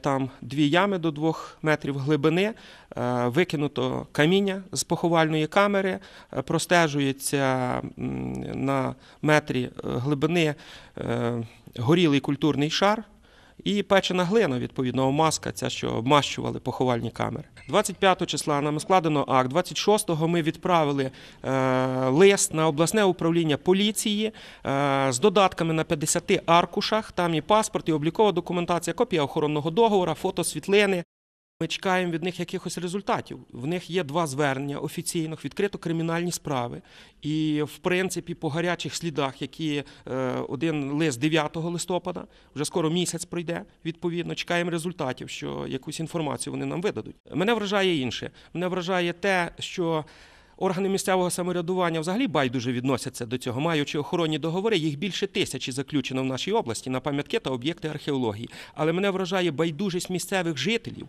Там дві ями до двох метрів глибини, е, викинуто каміння з поховальної камери, е, простежується на метрі е, глибини горілий культурний шар і печена глина, відповідно, маска, ця, що обмащували поховальні камери. 25 числа нам складено акт, 26-го ми відправили е, лист на обласне управління поліції е, з додатками на 50 аркушах. Там і паспорт, і облікова документація, копія охоронного договору, фото світлини. Ми чекаємо від них якихось результатів. В них є два звернення офіційних, відкрито кримінальні справи. І, в принципі, по гарячих слідах, які е, один лист 9 листопада, вже скоро місяць пройде. Відповідно, чекаємо результатів, що якусь інформацію вони нам видадуть. Мене вражає інше. Мене вражає те, що. Органи місцевого самоврядування взагалі байдуже відносяться до цього, маючи охоронні договори. Їх більше тисячі заключено в нашій області на пам'ятки та об'єкти археології. Але мене вражає байдужість місцевих жителів